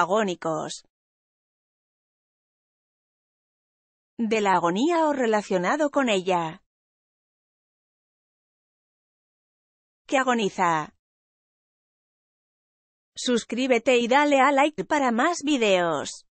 agónicos. De la agonía o relacionado con ella. ¿Qué agoniza. Suscríbete y dale a like para más videos.